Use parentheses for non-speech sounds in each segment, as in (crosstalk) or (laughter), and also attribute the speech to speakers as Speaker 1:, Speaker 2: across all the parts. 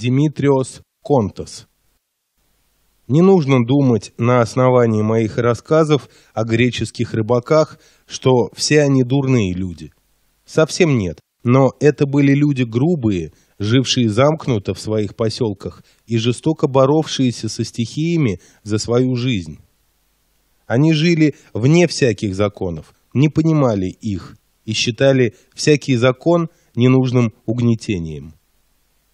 Speaker 1: Димитриос Контос. Не нужно думать на основании моих рассказов о греческих рыбаках, что все они дурные люди. Совсем нет. Но это были люди грубые, жившие замкнуто в своих поселках и жестоко боровшиеся со стихиями за свою жизнь. Они жили вне всяких законов, не понимали их и считали всякий закон ненужным угнетением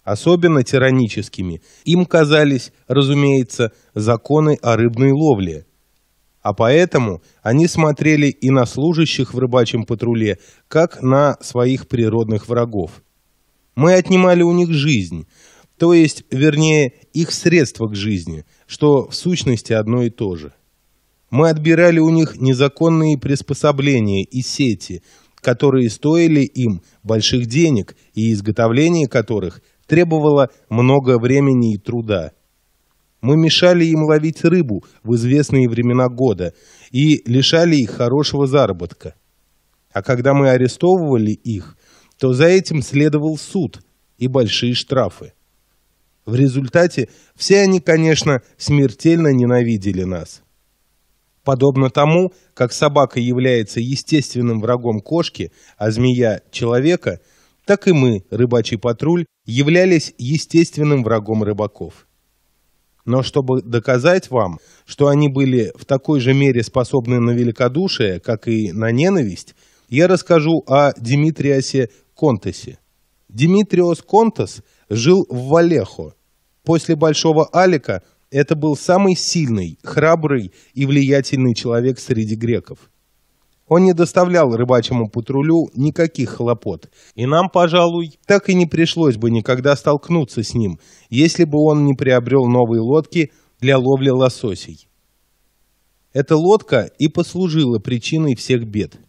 Speaker 1: особенно тираническими, им казались, разумеется, законы о рыбной ловле. А поэтому они смотрели и на служащих в рыбачьем патруле, как на своих природных врагов. Мы отнимали у них жизнь, то есть, вернее, их средства к жизни, что в сущности одно и то же. Мы отбирали у них незаконные приспособления и сети, которые стоили им больших денег и изготовление которых требовало много времени и труда. Мы мешали им ловить рыбу в известные времена года и лишали их хорошего заработка. А когда мы арестовывали их, то за этим следовал суд и большие штрафы. В результате все они, конечно, смертельно ненавидели нас. Подобно тому, как собака является естественным врагом кошки, а змея – человека, так и мы, рыбачий патруль, являлись естественным врагом рыбаков. Но чтобы доказать вам, что они были в такой же мере способны на великодушие, как и на ненависть, я расскажу о Димитриасе Контесе. Димитриос Контес жил в Валехо. После Большого Алика это был самый сильный, храбрый и влиятельный человек среди греков. Он не доставлял рыбачьему патрулю никаких хлопот, и нам, пожалуй, так и не пришлось бы никогда столкнуться с ним, если бы он не приобрел новые лодки для ловли лососей. Эта лодка и послужила причиной всех бед.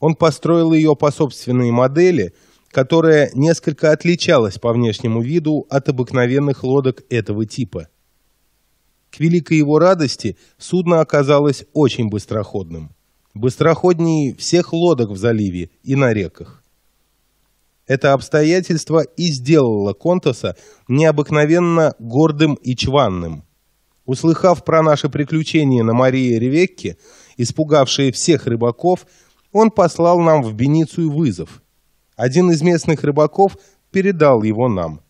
Speaker 1: Он построил ее по собственной модели, которая несколько отличалась по внешнему виду от обыкновенных лодок этого типа. К великой его радости судно оказалось очень быстроходным быстроходнее всех лодок в заливе и на реках. Это обстоятельство и сделало Контоса необыкновенно гордым и чванным. Услыхав про наши приключения на Марии Ревекке, испугавшие всех рыбаков, он послал нам в Беницию вызов. Один из местных рыбаков передал его нам.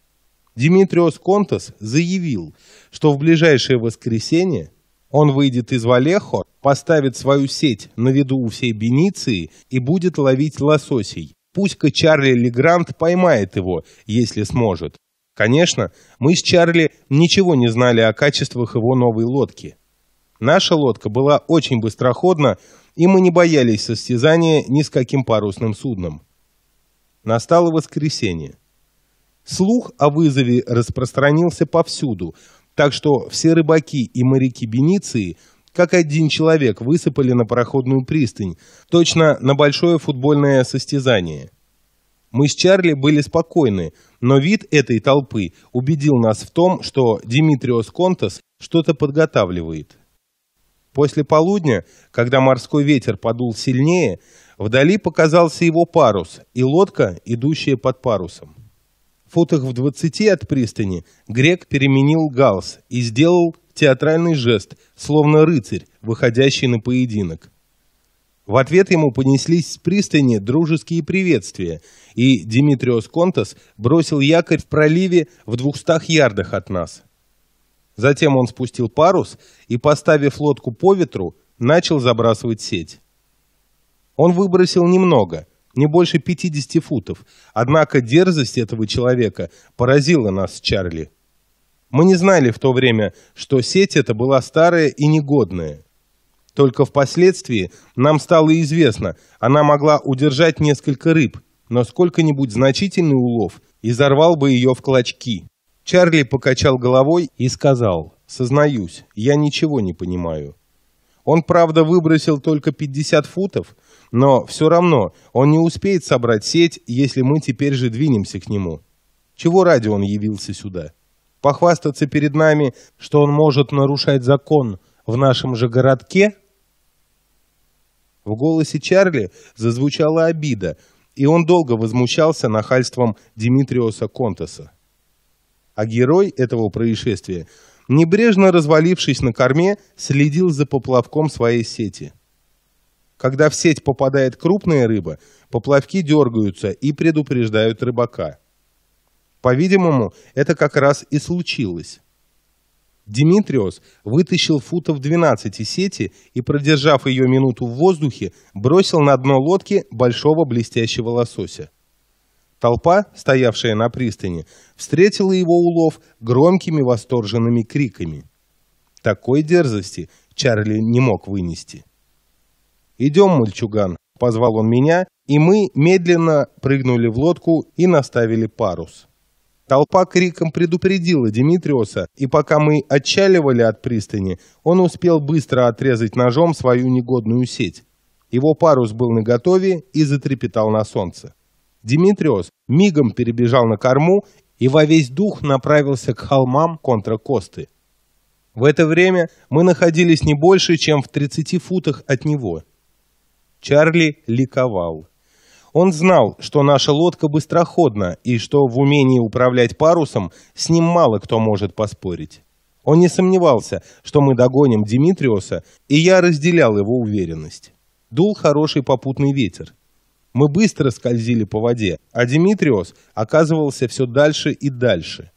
Speaker 1: Димитриос Контос заявил, что в ближайшее воскресенье он выйдет из Валехо, поставит свою сеть на виду у всей Бениции и будет ловить лососей. Пусть-ка Чарли Легрант поймает его, если сможет. Конечно, мы с Чарли ничего не знали о качествах его новой лодки. Наша лодка была очень быстроходна, и мы не боялись состязания ни с каким парусным судном. Настало воскресенье. Слух о вызове распространился повсюду – так что все рыбаки и моряки Бениции как один человек высыпали на пароходную пристань, точно на большое футбольное состязание. Мы с Чарли были спокойны, но вид этой толпы убедил нас в том, что Димитриос Контас что-то подготавливает. После полудня, когда морской ветер подул сильнее, вдали показался его парус и лодка, идущая под парусом футах в двадцати от пристани грек переменил галс и сделал театральный жест, словно рыцарь, выходящий на поединок. В ответ ему понеслись с пристани дружеские приветствия, и Димитриос Контас бросил якорь в проливе в двухстах ярдах от нас. Затем он спустил парус и, поставив лодку по ветру, начал забрасывать сеть. Он выбросил немного — не больше 50 футов. Однако дерзость этого человека поразила нас, Чарли. Мы не знали в то время, что сеть эта была старая и негодная. Только впоследствии нам стало известно, она могла удержать несколько рыб, но сколько-нибудь значительный улов изорвал бы ее в клочки. Чарли покачал головой и сказал, «Сознаюсь, я ничего не понимаю». Он, правда, выбросил только 50 футов, но все равно он не успеет собрать сеть, если мы теперь же двинемся к нему. Чего ради он явился сюда? Похвастаться перед нами, что он может нарушать закон в нашем же городке? В голосе Чарли зазвучала обида, и он долго возмущался нахальством Димитриоса Контеса. А герой этого происшествия, небрежно развалившись на корме, следил за поплавком своей сети. Когда в сеть попадает крупная рыба, поплавки дергаются и предупреждают рыбака. По-видимому, это как раз и случилось. Димитриос вытащил футов 12 из сети и, продержав ее минуту в воздухе, бросил на дно лодки большого блестящего лосося. Толпа, стоявшая на пристани, встретила его улов громкими восторженными криками. Такой дерзости Чарли не мог вынести. «Идем, мальчуган», — позвал он меня, и мы медленно прыгнули в лодку и наставили парус. Толпа криком предупредила Димитриоса, и пока мы отчаливали от пристани, он успел быстро отрезать ножом свою негодную сеть. Его парус был наготове и затрепетал на солнце. Димитриос мигом перебежал на корму и во весь дух направился к холмам контракосты. В это время мы находились не больше, чем в 30 футах от него – Чарли ликовал. Он знал, что наша лодка быстроходна и что в умении управлять парусом с ним мало кто может поспорить. Он не сомневался, что мы догоним Димитриоса, и я разделял его уверенность. Дул хороший попутный ветер. Мы быстро скользили по воде, а Димитриос оказывался все дальше и дальше.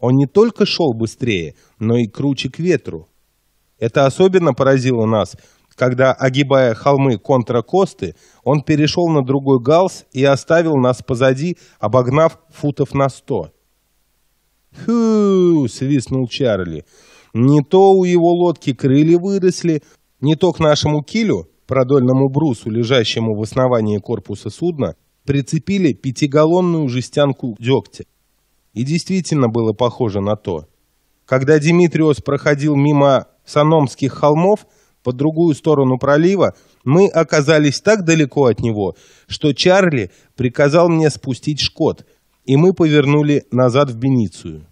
Speaker 1: Он не только шел быстрее, но и круче к ветру. Это особенно поразило нас, когда, огибая холмы Контракосты, он перешел на другой галс и оставил нас позади, обогнав футов на сто. «Хю!» — свистнул Чарли. «Не то у его лодки крылья выросли, не то к нашему килю, продольному брусу, лежащему в основании корпуса судна, прицепили пятигаллонную жестянку дегтя. И действительно было похоже на то. Когда Димитриос проходил мимо Саномских холмов — по другую сторону пролива, мы оказались так далеко от него, что Чарли приказал мне спустить шкот, и мы повернули назад в Беницию.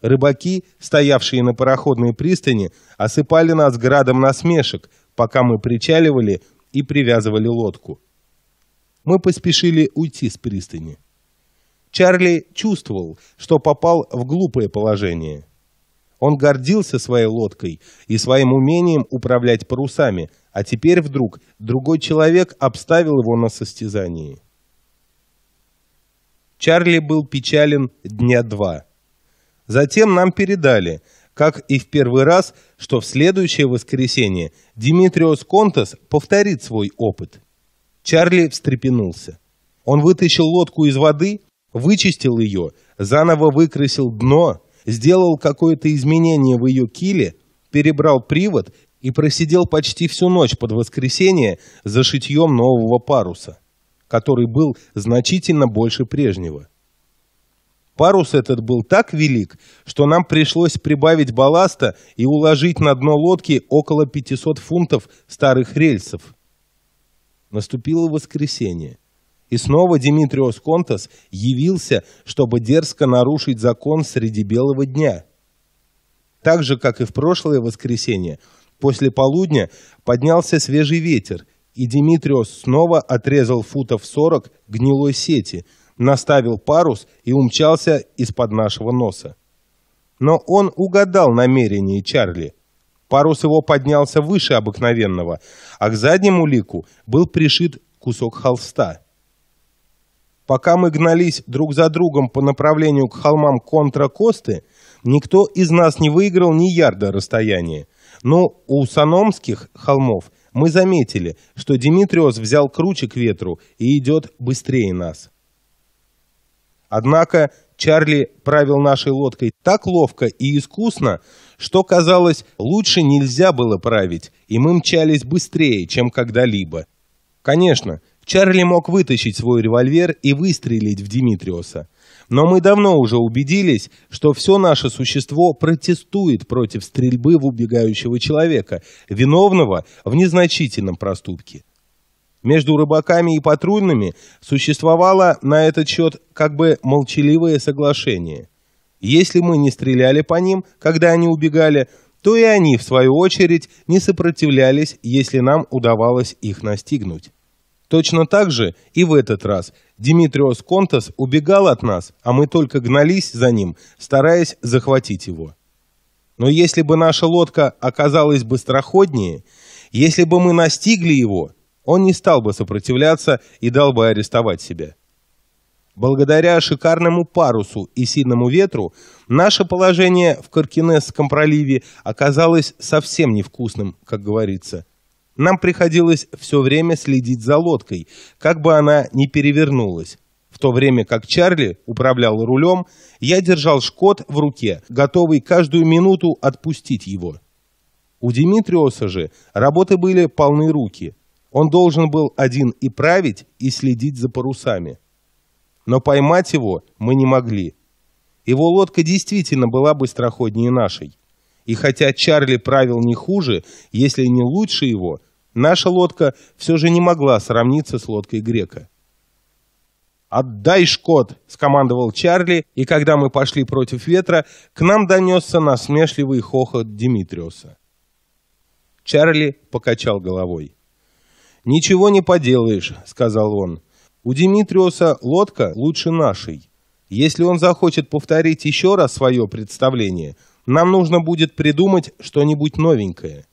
Speaker 1: Рыбаки, стоявшие на пароходной пристани, осыпали нас градом насмешек, пока мы причаливали и привязывали лодку. Мы поспешили уйти с пристани. Чарли чувствовал, что попал в глупое положение – он гордился своей лодкой и своим умением управлять парусами, а теперь вдруг другой человек обставил его на состязании. Чарли был печален дня два. Затем нам передали, как и в первый раз, что в следующее воскресенье Димитриос Контас повторит свой опыт. Чарли встрепенулся. Он вытащил лодку из воды, вычистил ее, заново выкрасил дно, сделал какое-то изменение в ее киле, перебрал привод и просидел почти всю ночь под воскресенье за шитьем нового паруса, который был значительно больше прежнего. Парус этот был так велик, что нам пришлось прибавить балласта и уложить на дно лодки около 500 фунтов старых рельсов. Наступило воскресенье. И снова Димитриос Контас явился, чтобы дерзко нарушить закон среди белого дня. Так же, как и в прошлое воскресенье, после полудня поднялся свежий ветер, и Димитриос снова отрезал футов сорок гнилой сети, наставил парус и умчался из-под нашего носа. Но он угадал намерение Чарли. Парус его поднялся выше обыкновенного, а к заднему лику был пришит кусок холста – Пока мы гнались друг за другом по направлению к холмам контра никто из нас не выиграл ни ярда расстояния. Но у Саномских холмов мы заметили, что Димитриос взял круче к ветру и идет быстрее нас. Однако Чарли правил нашей лодкой так ловко и искусно, что, казалось, лучше нельзя было править, и мы мчались быстрее, чем когда-либо. Конечно, Чарли мог вытащить свой револьвер и выстрелить в Димитриоса. Но мы давно уже убедились, что все наше существо протестует против стрельбы в убегающего человека, виновного в незначительном проступке. Между рыбаками и патрульными существовало на этот счет как бы молчаливое соглашение. Если мы не стреляли по ним, когда они убегали, то и они, в свою очередь, не сопротивлялись, если нам удавалось их настигнуть. Точно так же и в этот раз Димитриос Контас убегал от нас, а мы только гнались за ним, стараясь захватить его. Но если бы наша лодка оказалась быстроходнее, если бы мы настигли его, он не стал бы сопротивляться и дал бы арестовать себя. Благодаря шикарному парусу и сильному ветру наше положение в Каркинесском проливе оказалось совсем невкусным, как говорится. Нам приходилось все время следить за лодкой, как бы она ни перевернулась. В то время как Чарли управлял рулем, я держал шкот в руке, готовый каждую минуту отпустить его. У Димитриоса же работы были полны руки. Он должен был один и править, и следить за парусами. Но поймать его мы не могли. Его лодка действительно была быстроходнее нашей. И хотя Чарли правил не хуже, если не лучше его, наша лодка все же не могла сравниться с лодкой Грека. «Отдай, Шкот!» — скомандовал Чарли, и когда мы пошли против ветра, к нам донесся насмешливый хохот Димитриоса. Чарли покачал головой. «Ничего не поделаешь», — сказал он. «У Димитриоса лодка лучше нашей. Если он захочет повторить еще раз свое представление, нам нужно будет придумать что-нибудь новенькое.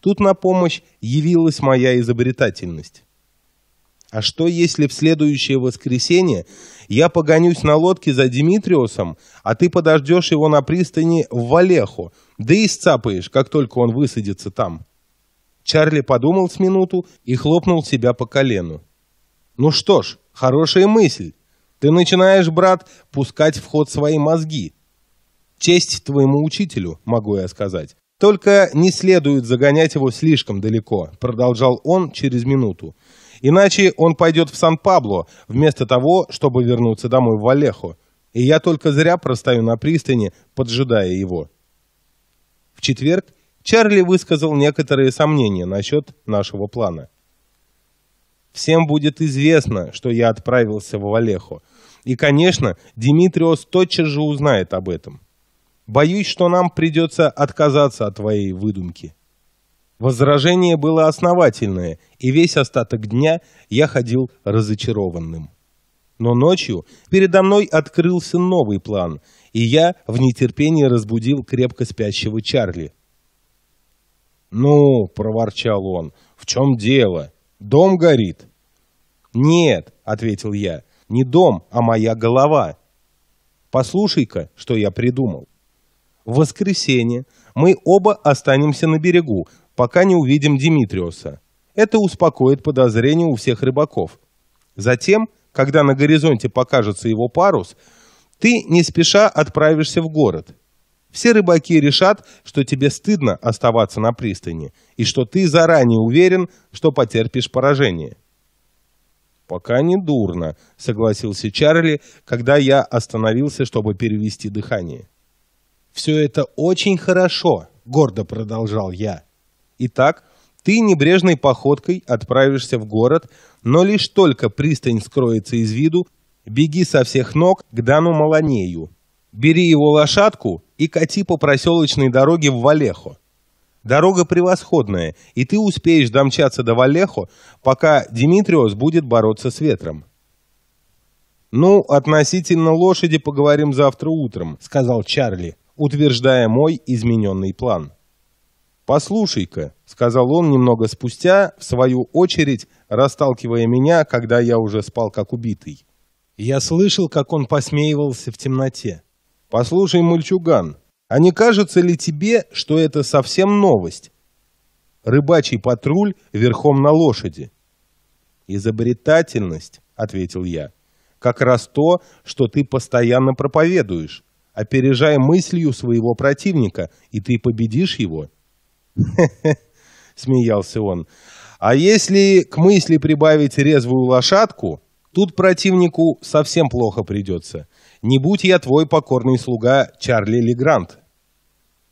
Speaker 1: Тут на помощь явилась моя изобретательность. А что, если в следующее воскресенье я погонюсь на лодке за Димитриосом, а ты подождешь его на пристани в Валеху, да и сцапаешь, как только он высадится там?» Чарли подумал с минуту и хлопнул себя по колену. «Ну что ж, хорошая мысль. Ты начинаешь, брат, пускать в ход свои мозги. Честь твоему учителю, могу я сказать. Только не следует загонять его слишком далеко, продолжал он через минуту. Иначе он пойдет в Сан-Пабло, вместо того, чтобы вернуться домой в Валеху. И я только зря простою на пристани, поджидая его. В четверг Чарли высказал некоторые сомнения насчет нашего плана. Всем будет известно, что я отправился в Валеху. И, конечно, Димитриос тотчас же узнает об этом. Боюсь, что нам придется отказаться от твоей выдумки». Возражение было основательное, и весь остаток дня я ходил разочарованным. Но ночью передо мной открылся новый план, и я в нетерпении разбудил крепко спящего Чарли. «Ну», — проворчал он, — «в чем дело? Дом горит». «Нет», — ответил я, — «не дом, а моя голова». «Послушай-ка, что я придумал». В воскресенье мы оба останемся на берегу, пока не увидим Димитриоса. Это успокоит подозрения у всех рыбаков. Затем, когда на горизонте покажется его парус, ты не спеша отправишься в город. Все рыбаки решат, что тебе стыдно оставаться на пристани, и что ты заранее уверен, что потерпишь поражение. «Пока не дурно», — согласился Чарли, когда я остановился, чтобы перевести дыхание. Все это очень хорошо, гордо продолжал я. Итак, ты небрежной походкой отправишься в город, но лишь только пристань скроется из виду, беги со всех ног к Дану Маланею. Бери его лошадку и кати по проселочной дороге в Валехо. Дорога превосходная, и ты успеешь домчаться до Валехо, пока Димитриос будет бороться с ветром. «Ну, относительно лошади поговорим завтра утром», — сказал Чарли утверждая мой измененный план. «Послушай-ка», — сказал он немного спустя, в свою очередь расталкивая меня, когда я уже спал как убитый. Я слышал, как он посмеивался в темноте. «Послушай, мальчуган, а не кажется ли тебе, что это совсем новость? Рыбачий патруль верхом на лошади». «Изобретательность», — ответил я, — «как раз то, что ты постоянно проповедуешь» опережай мыслью своего противника, и ты победишь его». (laughs) смеялся он. «А если к мысли прибавить резвую лошадку, тут противнику совсем плохо придется. Не будь я твой покорный слуга Чарли Легрант».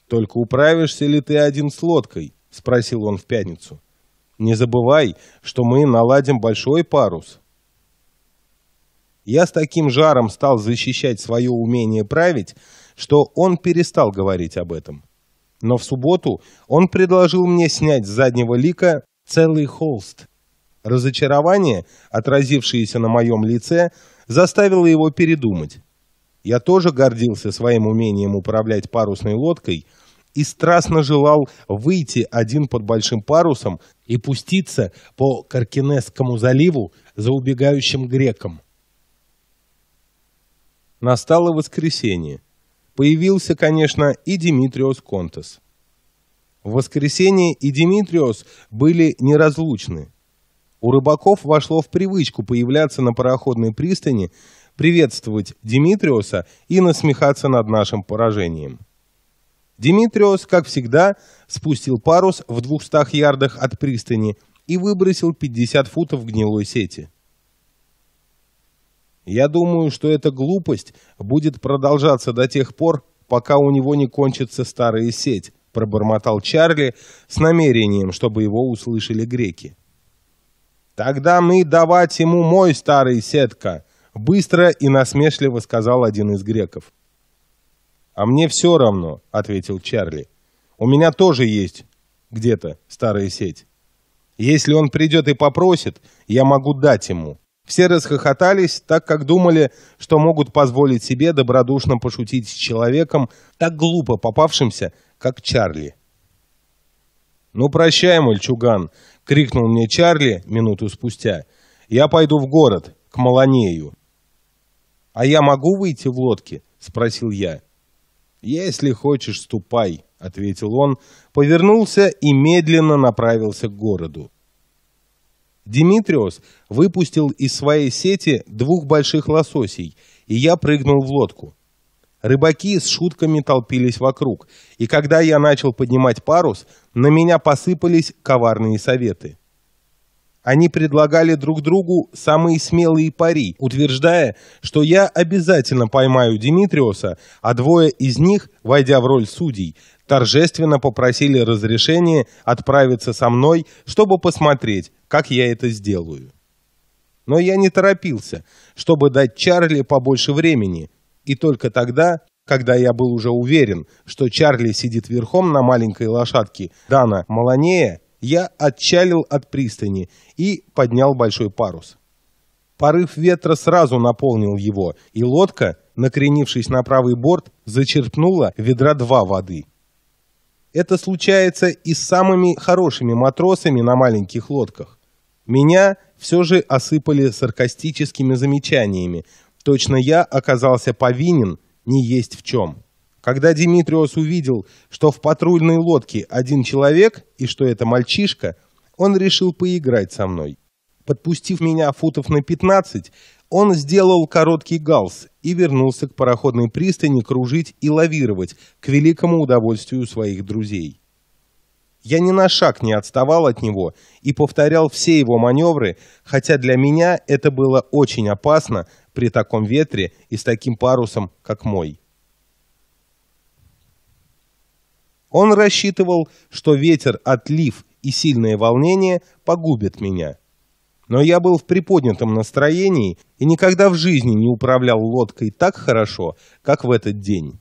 Speaker 1: «Только управишься ли ты один с лодкой?» — спросил он в пятницу. «Не забывай, что мы наладим большой парус». Я с таким жаром стал защищать свое умение править, что он перестал говорить об этом. Но в субботу он предложил мне снять с заднего лика целый холст. Разочарование, отразившееся на моем лице, заставило его передумать. Я тоже гордился своим умением управлять парусной лодкой и страстно желал выйти один под большим парусом и пуститься по Каркинесскому заливу за убегающим греком. Настало воскресенье. Появился, конечно, и Димитриос Контас. В воскресенье и Димитриос были неразлучны. У рыбаков вошло в привычку появляться на пароходной пристани, приветствовать Димитриоса и насмехаться над нашим поражением. Димитриос, как всегда, спустил парус в двухстах ярдах от пристани и выбросил 50 футов гнилой сети. Я думаю, что эта глупость будет продолжаться до тех пор, пока у него не кончится старая сеть, пробормотал Чарли с намерением, чтобы его услышали греки. Тогда мы давать ему мой старый сетка, быстро и насмешливо сказал один из греков. А мне все равно, ответил Чарли. У меня тоже есть где-то старая сеть. Если он придет и попросит, я могу дать ему. Все расхохотались, так как думали, что могут позволить себе добродушно пошутить с человеком, так глупо попавшимся, как Чарли. «Ну, прощай, мальчуган!» — крикнул мне Чарли минуту спустя. «Я пойду в город, к Маланею». «А я могу выйти в лодке?» — спросил я. «Если хочешь, ступай», — ответил он, повернулся и медленно направился к городу. Димитриос выпустил из своей сети двух больших лососей, и я прыгнул в лодку. Рыбаки с шутками толпились вокруг, и когда я начал поднимать парус, на меня посыпались коварные советы. Они предлагали друг другу самые смелые пари, утверждая, что я обязательно поймаю Димитриоса, а двое из них, войдя в роль судей, торжественно попросили разрешения отправиться со мной, чтобы посмотреть, как я это сделаю. Но я не торопился, чтобы дать Чарли побольше времени, и только тогда, когда я был уже уверен, что Чарли сидит верхом на маленькой лошадке Дана Маланея, я отчалил от пристани и поднял большой парус. Порыв ветра сразу наполнил его, и лодка, накренившись на правый борт, зачерпнула ведра два воды. Это случается и с самыми хорошими матросами на маленьких лодках. Меня все же осыпали саркастическими замечаниями. Точно я оказался повинен, не есть в чем. Когда Димитриос увидел, что в патрульной лодке один человек и что это мальчишка, он решил поиграть со мной. Подпустив меня футов на 15, он сделал короткий галс и вернулся к пароходной пристани кружить и лавировать к великому удовольствию своих друзей. Я ни на шаг не отставал от него и повторял все его маневры, хотя для меня это было очень опасно при таком ветре и с таким парусом, как мой. Он рассчитывал, что ветер, отлив и сильное волнение погубят меня но я был в приподнятом настроении и никогда в жизни не управлял лодкой так хорошо, как в этот день.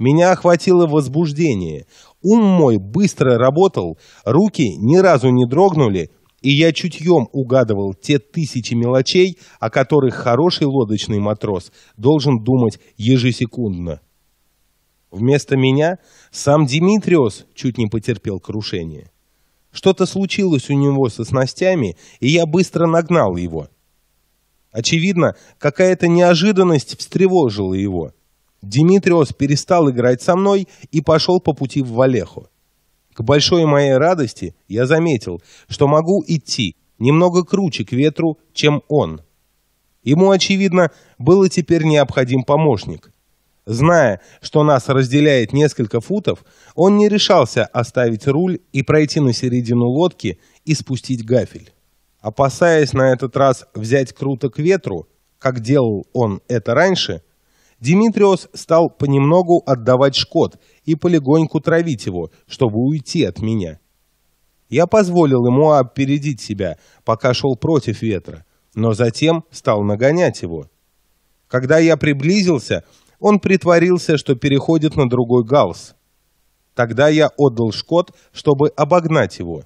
Speaker 1: Меня охватило возбуждение. Ум мой быстро работал, руки ни разу не дрогнули, и я чутьем угадывал те тысячи мелочей, о которых хороший лодочный матрос должен думать ежесекундно. Вместо меня сам Димитриос чуть не потерпел крушение. Что-то случилось у него со снастями, и я быстро нагнал его. Очевидно, какая-то неожиданность встревожила его. Димитриос перестал играть со мной и пошел по пути в Валеху. К большой моей радости я заметил, что могу идти немного круче к ветру, чем он. Ему, очевидно, было теперь необходим помощник. Зная, что нас разделяет несколько футов, он не решался оставить руль и пройти на середину лодки и спустить гафель. Опасаясь на этот раз взять круто к ветру, как делал он это раньше, Димитриос стал понемногу отдавать шкот и полегоньку травить его, чтобы уйти от меня. Я позволил ему опередить себя, пока шел против ветра, но затем стал нагонять его. Когда я приблизился, он притворился, что переходит на другой галс. Тогда я отдал шкот, чтобы обогнать его.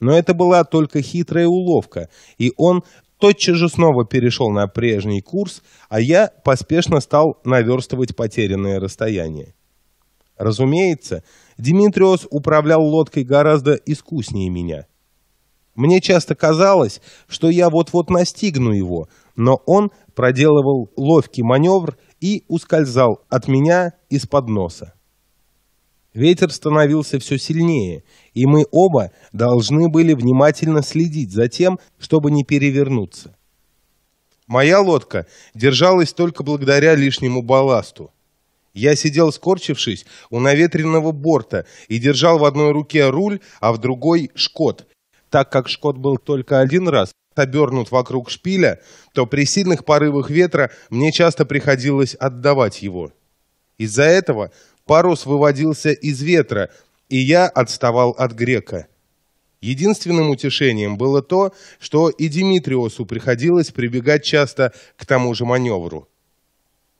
Speaker 1: Но это была только хитрая уловка, и он тотчас же снова перешел на прежний курс, а я поспешно стал наверстывать потерянное расстояние. Разумеется, Димитриос управлял лодкой гораздо искуснее меня. Мне часто казалось, что я вот-вот настигну его, но он проделывал ловкий маневр и ускользал от меня из-под носа. Ветер становился все сильнее, и мы оба должны были внимательно следить за тем, чтобы не перевернуться. Моя лодка держалась только благодаря лишнему балласту. Я сидел скорчившись у наветренного борта и держал в одной руке руль, а в другой — шкот, так как шкот был только один раз обернут вокруг шпиля, то при сильных порывах ветра мне часто приходилось отдавать его. Из-за этого парус выводился из ветра, и я отставал от грека. Единственным утешением было то, что и Димитриосу приходилось прибегать часто к тому же маневру.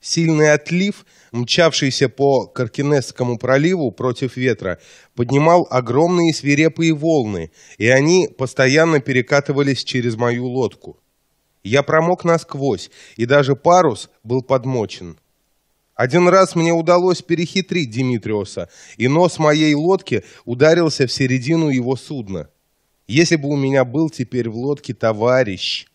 Speaker 1: Сильный отлив, мчавшийся по Каркинесскому проливу против ветра, поднимал огромные свирепые волны, и они постоянно перекатывались через мою лодку. Я промок насквозь, и даже парус был подмочен. Один раз мне удалось перехитрить Димитриоса, и нос моей лодки ударился в середину его судна. Если бы у меня был теперь в лодке товарищ...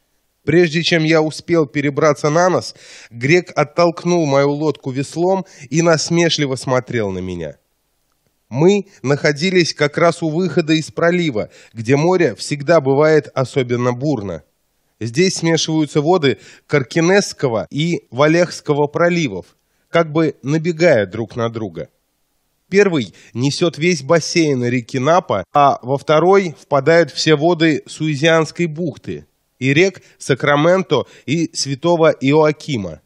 Speaker 1: Прежде чем я успел перебраться на нос, грек оттолкнул мою лодку веслом и насмешливо смотрел на меня. Мы находились как раз у выхода из пролива, где море всегда бывает особенно бурно. Здесь смешиваются воды Каркинесского и Валехского проливов, как бы набегая друг на друга. Первый несет весь бассейн реки Напа, а во второй впадают все воды Суизианской бухты – и рек Сакраменто и святого Иоакима.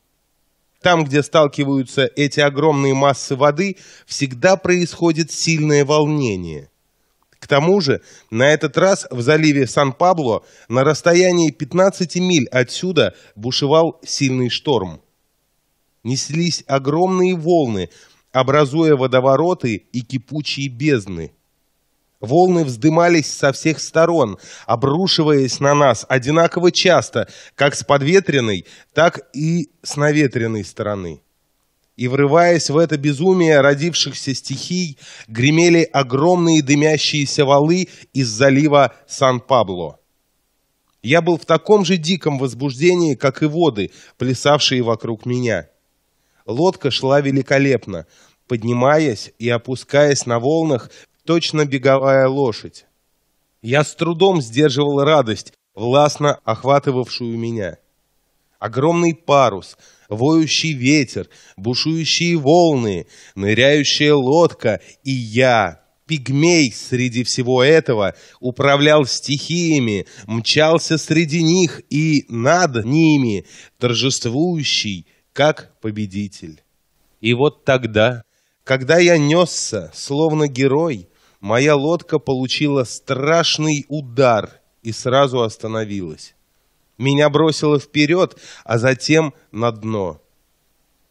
Speaker 1: Там, где сталкиваются эти огромные массы воды, всегда происходит сильное волнение. К тому же, на этот раз в заливе Сан-Пабло на расстоянии 15 миль отсюда бушевал сильный шторм. Неслись огромные волны, образуя водовороты и кипучие бездны – Волны вздымались со всех сторон, обрушиваясь на нас одинаково часто, как с подветренной, так и с наветренной стороны. И врываясь в это безумие родившихся стихий, гремели огромные дымящиеся валы из залива Сан-Пабло. Я был в таком же диком возбуждении, как и воды, плясавшие вокруг меня. Лодка шла великолепно, поднимаясь и опускаясь на волнах точно беговая лошадь. Я с трудом сдерживал радость, властно охватывавшую меня. Огромный парус, воющий ветер, бушующие волны, ныряющая лодка и я, пигмей среди всего этого, управлял стихиями, мчался среди них и над ними, торжествующий, как победитель. И вот тогда, когда я несся, словно герой, моя лодка получила страшный удар и сразу остановилась. Меня бросило вперед, а затем на дно.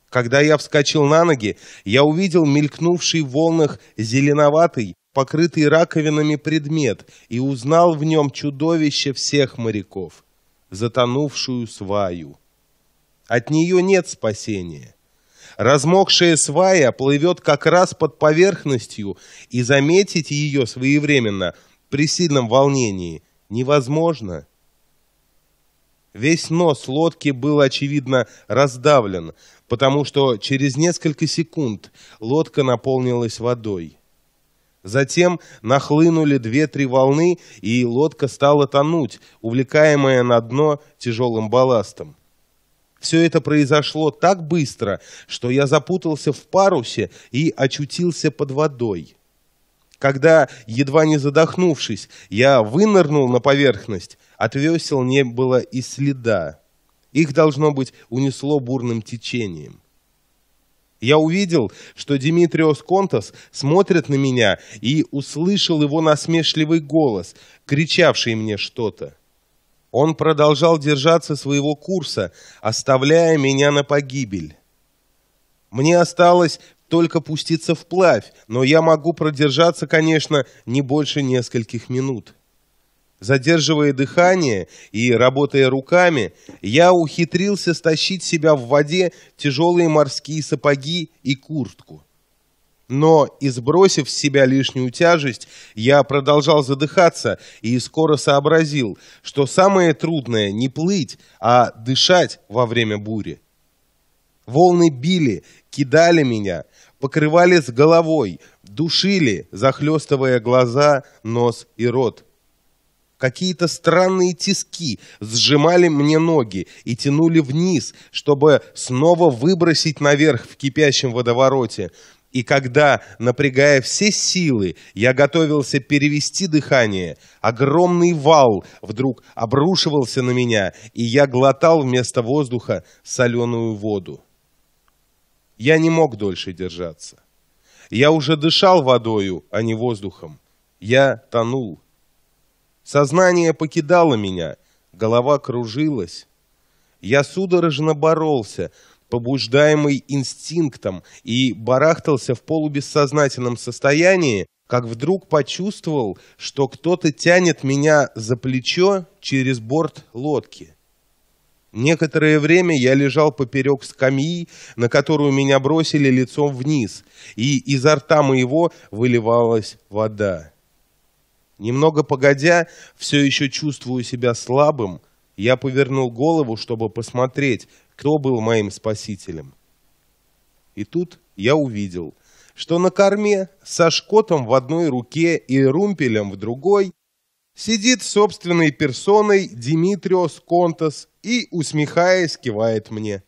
Speaker 1: Когда я вскочил на ноги, я увидел мелькнувший в волнах зеленоватый, покрытый раковинами предмет и узнал в нем чудовище всех моряков, затонувшую сваю. От нее нет спасения. Размокшая свая плывет как раз под поверхностью, и заметить ее своевременно при сильном волнении невозможно. Весь нос лодки был, очевидно, раздавлен, потому что через несколько секунд лодка наполнилась водой. Затем нахлынули две-три волны, и лодка стала тонуть, увлекаемая на дно тяжелым балластом. Все это произошло так быстро, что я запутался в парусе и очутился под водой. Когда, едва не задохнувшись, я вынырнул на поверхность, от весел не было и следа. Их, должно быть, унесло бурным течением. Я увидел, что Димитриос Контас смотрит на меня и услышал его насмешливый голос, кричавший мне что-то. Он продолжал держаться своего курса, оставляя меня на погибель. Мне осталось только пуститься вплавь, но я могу продержаться, конечно, не больше нескольких минут. Задерживая дыхание и работая руками, я ухитрился стащить себя в воде тяжелые морские сапоги и куртку. Но, избросив с себя лишнюю тяжесть, я продолжал задыхаться и скоро сообразил, что самое трудное не плыть, а дышать во время бури. Волны били, кидали меня, покрывали с головой, душили, захлестывая глаза, нос и рот. Какие-то странные тиски сжимали мне ноги и тянули вниз, чтобы снова выбросить наверх в кипящем водовороте, и когда, напрягая все силы, я готовился перевести дыхание, огромный вал вдруг обрушивался на меня, и я глотал вместо воздуха соленую воду. Я не мог дольше держаться. Я уже дышал водою, а не воздухом. Я тонул. Сознание покидало меня, голова кружилась. Я судорожно боролся, побуждаемый инстинктом, и барахтался в полубессознательном состоянии, как вдруг почувствовал, что кто-то тянет меня за плечо через борт лодки. Некоторое время я лежал поперек скамьи, на которую меня бросили лицом вниз, и изо рта моего выливалась вода. Немного погодя, все еще чувствую себя слабым, я повернул голову, чтобы посмотреть, кто был моим спасителем. И тут я увидел, что на корме со шкотом в одной руке и румпелем в другой сидит собственной персоной Димитриос Контас и, усмехаясь, кивает мне.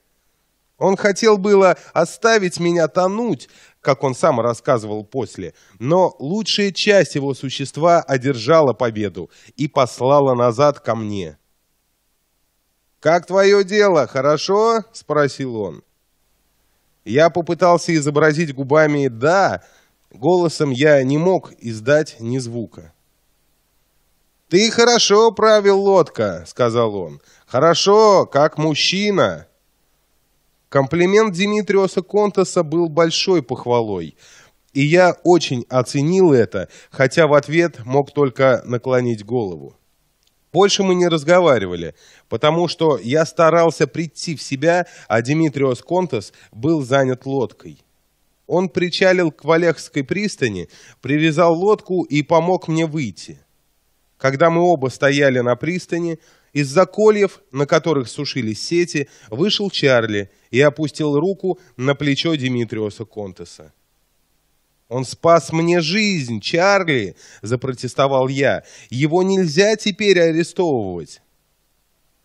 Speaker 1: Он хотел было оставить меня тонуть, как он сам рассказывал после, но лучшая часть его существа одержала победу и послала назад ко мне. «Как твое дело, хорошо?» — спросил он. Я попытался изобразить губами «да», голосом я не мог издать ни звука. «Ты хорошо правил лодка», — сказал он. «Хорошо, как мужчина». Комплимент Димитриоса Контаса был большой похвалой, и я очень оценил это, хотя в ответ мог только наклонить голову. Больше мы не разговаривали, потому что я старался прийти в себя, а Димитриос Контас был занят лодкой. Он причалил к Валехской пристани, привязал лодку и помог мне выйти. Когда мы оба стояли на пристани, из-за кольев, на которых сушились сети, вышел Чарли и опустил руку на плечо Димитриоса Контеса. Он спас мне жизнь, Чарли, запротестовал я. Его нельзя теперь арестовывать.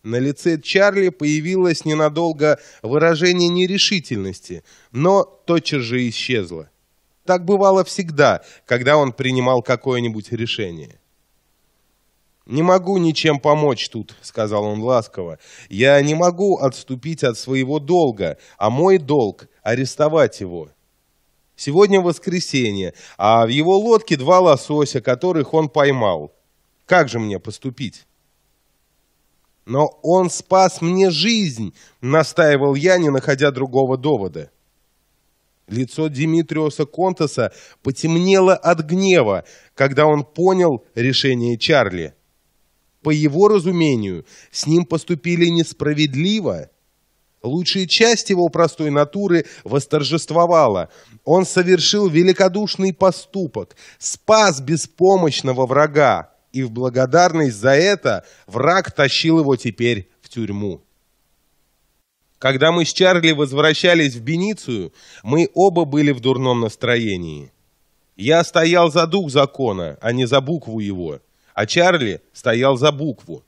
Speaker 1: На лице Чарли появилось ненадолго выражение нерешительности, но тотчас же исчезло. Так бывало всегда, когда он принимал какое-нибудь решение. «Не могу ничем помочь тут», — сказал он ласково. «Я не могу отступить от своего долга, а мой долг — арестовать его». Сегодня воскресенье, а в его лодке два лосося, которых он поймал. Как же мне поступить? Но он спас мне жизнь, настаивал я, не находя другого довода. Лицо Димитриоса Контаса потемнело от гнева, когда он понял решение Чарли. По его разумению, с ним поступили несправедливо – Лучшая часть его простой натуры восторжествовала. Он совершил великодушный поступок, спас беспомощного врага, и в благодарность за это враг тащил его теперь в тюрьму. Когда мы с Чарли возвращались в Беницию, мы оба были в дурном настроении. Я стоял за дух закона, а не за букву его, а Чарли стоял за букву.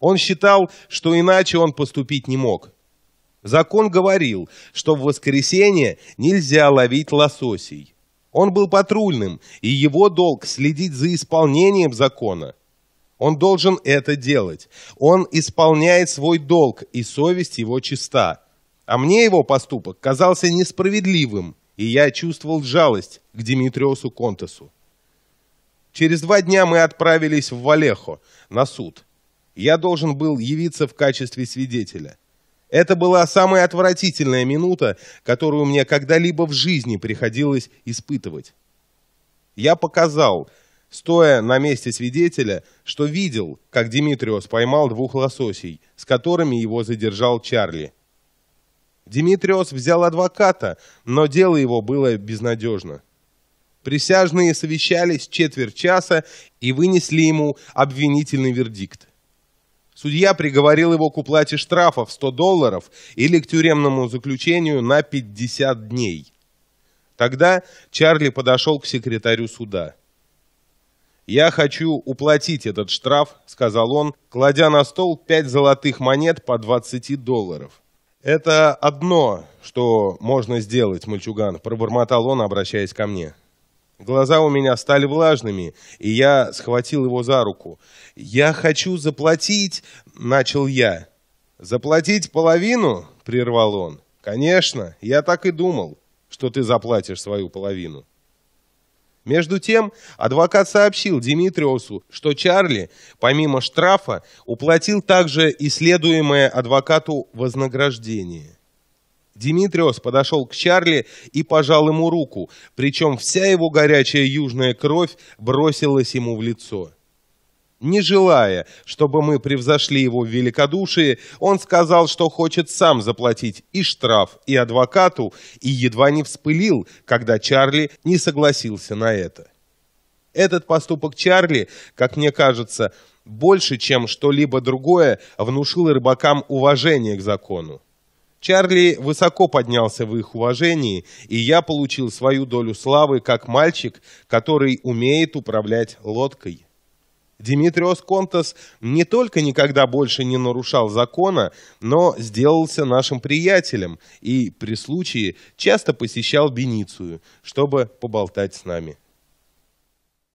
Speaker 1: Он считал, что иначе он поступить не мог – Закон говорил, что в воскресенье нельзя ловить лососей. Он был патрульным, и его долг следить за исполнением закона. Он должен это делать. Он исполняет свой долг, и совесть его чиста. А мне его поступок казался несправедливым, и я чувствовал жалость к Димитриосу Контесу. Через два дня мы отправились в Валехо на суд. Я должен был явиться в качестве свидетеля. Это была самая отвратительная минута, которую мне когда-либо в жизни приходилось испытывать. Я показал, стоя на месте свидетеля, что видел, как Димитриос поймал двух лососей, с которыми его задержал Чарли. Димитриос взял адвоката, но дело его было безнадежно. Присяжные совещались четверть часа и вынесли ему обвинительный вердикт. Судья приговорил его к уплате штрафа в 100 долларов или к тюремному заключению на 50 дней. Тогда Чарли подошел к секретарю суда. «Я хочу уплатить этот штраф», — сказал он, кладя на стол пять золотых монет по 20 долларов. «Это одно, что можно сделать, мальчуган», — пробормотал он, обращаясь ко мне. Глаза у меня стали влажными, и я схватил его за руку. «Я хочу заплатить!» — начал я. «Заплатить половину?» — прервал он. «Конечно, я так и думал, что ты заплатишь свою половину». Между тем, адвокат сообщил Димитриосу, что Чарли, помимо штрафа, уплатил также исследуемое адвокату вознаграждение. Димитриос подошел к Чарли и пожал ему руку, причем вся его горячая южная кровь бросилась ему в лицо. Не желая, чтобы мы превзошли его в великодушие, он сказал, что хочет сам заплатить и штраф, и адвокату, и едва не вспылил, когда Чарли не согласился на это. Этот поступок Чарли, как мне кажется, больше, чем что-либо другое, внушил рыбакам уважение к закону. Чарли высоко поднялся в их уважении, и я получил свою долю славы как мальчик, который умеет управлять лодкой. Димитриос Контас не только никогда больше не нарушал закона, но сделался нашим приятелем и при случае часто посещал Беницию, чтобы поболтать с нами.